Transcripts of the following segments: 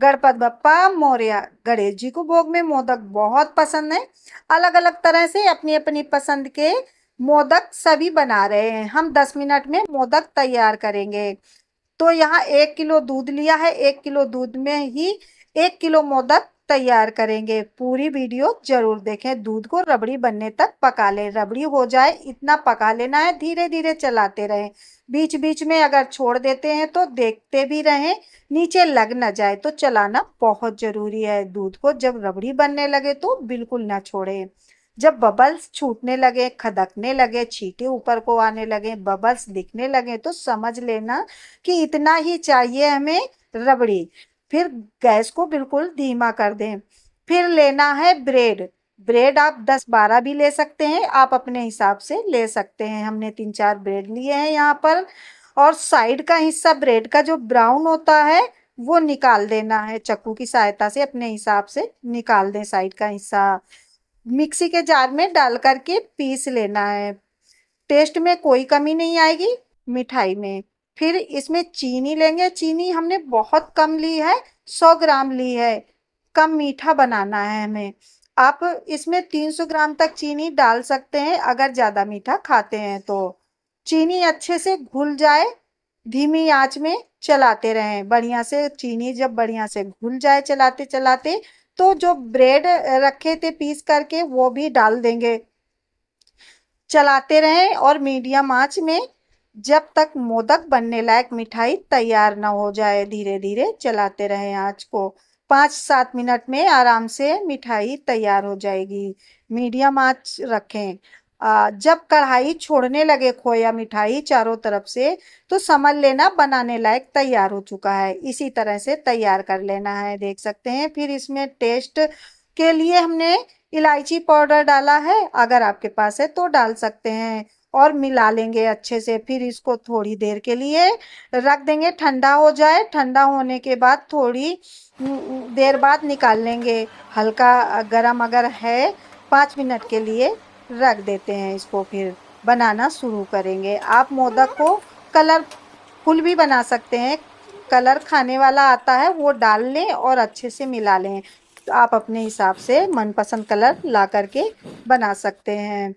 गणपत बप्पा मौर्य गणेश जी को भोग में मोदक बहुत पसंद है अलग अलग तरह से अपनी अपनी पसंद के मोदक सभी बना रहे हैं हम 10 मिनट में मोदक तैयार करेंगे तो यहाँ एक किलो दूध लिया है एक किलो दूध में ही एक किलो मोदक तैयार करेंगे पूरी वीडियो जरूर देखें दूध को रबड़ी बनने तक पका लें रबड़ी हो जाए इतना पका लेना है धीरे धीरे चलाते रहें बीच बीच में अगर छोड़ देते हैं तो देखते भी रहें नीचे लग ना जाए तो चलाना बहुत ज़रूरी है दूध को जब रबड़ी बनने लगे तो बिल्कुल ना छोड़ें जब बबल्स छूटने लगे खदकने लगे छीटे ऊपर को आने लगे बबल्स दिखने लगे तो समझ लेना कि इतना ही चाहिए हमें रबड़ी फिर गैस को बिल्कुल धीमा कर दें फिर लेना है ब्रेड ब्रेड आप 10-12 भी ले सकते हैं आप अपने हिसाब से ले सकते हैं हमने तीन चार ब्रेड लिए हैं यहाँ पर और साइड का हिस्सा ब्रेड का जो ब्राउन होता है वो निकाल देना है चक्कू की सहायता से अपने हिसाब से निकाल दें साइड का हिस्सा मिक्सी के जार में डाल करके पीस लेना है टेस्ट में कोई कमी नहीं आएगी मिठाई में फिर इसमें चीनी लेंगे चीनी हमने बहुत कम ली है सौ ग्राम ली है कम मीठा बनाना है हमें आप इसमें तीन सौ ग्राम तक चीनी डाल सकते हैं अगर ज़्यादा मीठा खाते हैं तो चीनी अच्छे से घुल जाए धीमी आंच में चलाते रहें बढ़िया से चीनी जब बढ़िया से घुल जाए चलाते चलाते तो जो ब्रेड रखे थे पीस करके वो भी डाल देंगे चलाते रहें और मीडियम आंच में जब तक मोदक बनने लायक मिठाई तैयार ना हो जाए धीरे धीरे चलाते रहें आंच को पाँच सात मिनट में आराम से मिठाई तैयार हो जाएगी मीडियम आंच रखें जब कढ़ाई छोड़ने लगे खोया मिठाई चारों तरफ से तो समझ लेना बनाने लायक तैयार हो चुका है इसी तरह से तैयार कर लेना है देख सकते हैं फिर इसमें टेस्ट के लिए हमने इलायची पाउडर डाला है अगर आपके पास है तो डाल सकते हैं और मिला लेंगे अच्छे से फिर इसको थोड़ी देर के लिए रख देंगे ठंडा हो जाए ठंडा होने के बाद थोड़ी देर बाद निकाल लेंगे हल्का गरम अगर है पाँच मिनट के लिए रख देते हैं इसको फिर बनाना शुरू करेंगे आप मोदक को कलर फुल भी बना सकते हैं कलर खाने वाला आता है वो डाल लें और अच्छे से मिला लें तो आप अपने हिसाब से मनपसंद कलर ला करके बना सकते हैं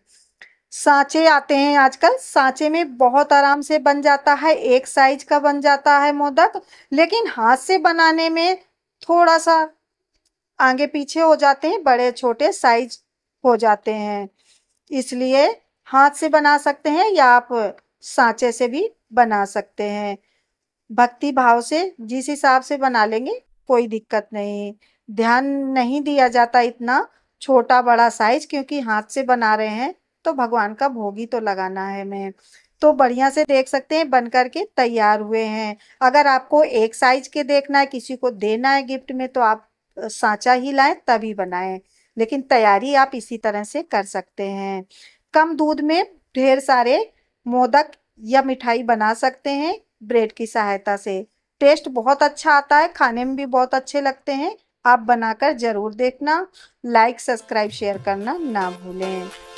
सांचे आते हैं आजकल सांचे में बहुत आराम से बन जाता है एक साइज का बन जाता है मोदक लेकिन हाथ से बनाने में थोड़ा सा आगे पीछे हो जाते हैं बड़े छोटे साइज हो जाते हैं इसलिए हाथ से बना सकते हैं या आप सांचे से भी बना सकते हैं भक्ति भाव से जिस हिसाब से बना लेंगे कोई दिक्कत नहीं ध्यान नहीं दिया जाता इतना छोटा बड़ा साइज क्योंकि हाथ से बना रहे हैं तो भगवान का भोग ही तो लगाना है मैं तो बढ़िया से देख सकते हैं बन करके तैयार हुए हैं अगर आपको एक साइज के देखना है किसी को देना है गिफ्ट में तो आप सांचा ही लाएं तभी बनाएं लेकिन तैयारी आप इसी तरह से कर सकते हैं कम दूध में ढेर सारे मोदक या मिठाई बना सकते हैं ब्रेड की सहायता से टेस्ट बहुत अच्छा आता है खाने में भी बहुत अच्छे लगते हैं आप बनाकर ज़रूर देखना लाइक सब्सक्राइब शेयर करना ना भूलें